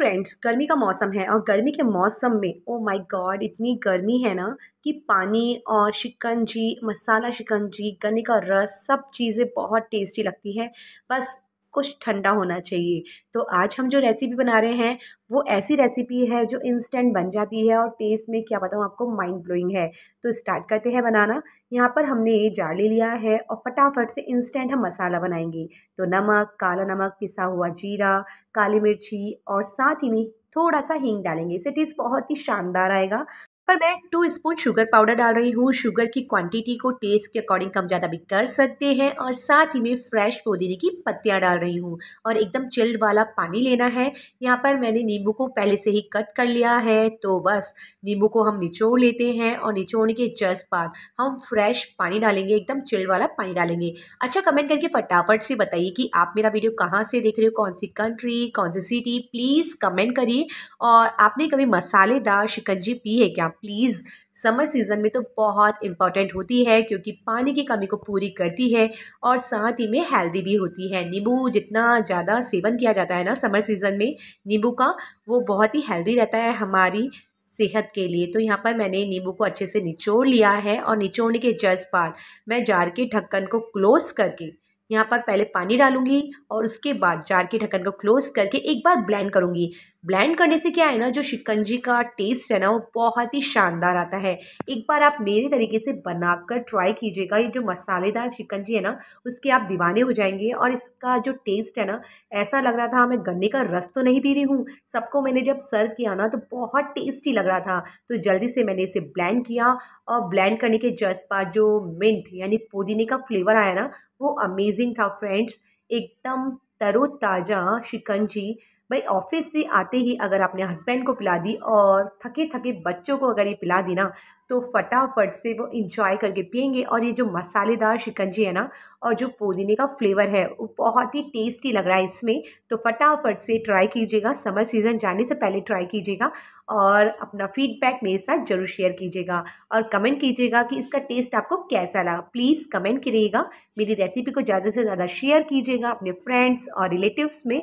friends गर्मी का मौसम है और गर्मी के मौसम में ओ माय गॉड इतनी गर्मी है ना कि पानी और शिकंजी मसाला शिकंजी गन्ने का रस सब चीज़ें बहुत टेस्टी लगती है बस कुछ ठंडा होना चाहिए तो आज हम जो रेसिपी बना रहे हैं वो ऐसी रेसिपी है जो इंस्टेंट बन जाती है और टेस्ट में क्या बताऊँ आपको माइंड ब्लोइंग है तो स्टार्ट करते हैं बनाना यहाँ पर हमने ये जार ले लिया है और फटाफट से इंस्टेंट हम मसाला बनाएंगे तो नमक काला नमक पिसा हुआ जीरा काली मिर्ची और साथ ही में थोड़ा सा हींग डालेंगे इसे टेस्ट बहुत ही शानदार आएगा पर मैं टू स्पून शुगर पाउडर डाल रही हूँ शुगर की क्वांटिटी को टेस्ट के अकॉर्डिंग कम ज़्यादा भी कर सकते हैं और साथ ही में फ्रेश पुदीने की पत्तियाँ डाल रही हूँ और एकदम चिल्ड वाला पानी लेना है यहाँ पर मैंने नींबू को पहले से ही कट कर लिया है तो बस नींबू को हम निचोड़ लेते हैं और निचोड़ने के जस्ट बाद हम फ्रेश पानी डालेंगे एकदम चिल्ड वाला पानी डालेंगे अच्छा कमेंट करके फटाफट से बताइए कि आप मेरा वीडियो कहाँ से देख रहे हो कौन सी कंट्री कौन सी सिटी प्लीज़ कमेंट करिए और आपने कभी मसालेदार शिकंजी पी है क्या प्लीज़ समर सीज़न में तो बहुत इंपॉर्टेंट होती है क्योंकि पानी की कमी को पूरी करती है और साथ ही में हेल्दी भी होती है नींबू जितना ज़्यादा सेवन किया जाता है ना समर सीज़न में नींबू का वो बहुत ही हेल्दी रहता है हमारी सेहत के लिए तो यहाँ पर मैंने नींबू को अच्छे से निचोड़ लिया है और निचोड़ने के जज बाद मैं जार के ढक्कन को क्लोज़ करके यहाँ पर पहले पानी डालूंगी और उसके बाद जार के ढक्कन को क्लोज़ करके एक बार ब्लेंड करूँगी ब्लेंड करने से क्या है ना जो शिकंजी का टेस्ट है ना वो बहुत ही शानदार आता है एक बार आप मेरे तरीके से बनाकर ट्राई कीजिएगा ये जो मसालेदार शिकंजी है ना उसके आप दीवाने हो जाएंगे और इसका जो टेस्ट है ना ऐसा लग रहा था मैं गन्ने का रस तो नहीं पी रही हूँ सबको मैंने जब सर्व किया ना तो बहुत टेस्टी लग रहा था तो जल्दी से मैंने इसे ब्लैंड किया और ब्लैंड करने के जस्ट बाद जो मिंट यानी पुदीने का फ्लेवर आया ना वो अमेजिंग अमेजिंग था फ्रेंड्स एकदम तरोताज़ा शिकंजी भाई ऑफिस से आते ही अगर आपने हस्बैंड को पिला दी और थके थके बच्चों को अगर ये पिला दी ना तो फटाफट से वो इंजॉय करके पियेंगे और ये जो मसालेदार शिकंजी है ना और जो पुदीने का फ्लेवर है वो बहुत ही टेस्टी लग रहा है इसमें तो फटाफट से ट्राई कीजिएगा समर सीज़न जाने से पहले ट्राई कीजिएगा और अपना फीडबैक मेरे साथ ज़रूर शेयर कीजिएगा और कमेंट कीजिएगा कि इसका टेस्ट आपको कैसा लगा प्लीज़ कमेंट करिएगा मेरी रेसिपी को ज़्यादा से ज़्यादा शेयर कीजिएगा अपने फ्रेंड्स और रिलेटिव्स में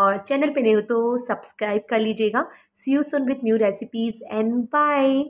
और चैनल पे नहीं हो तो सब्सक्राइब कर लीजिएगा see you soon with new recipes and bye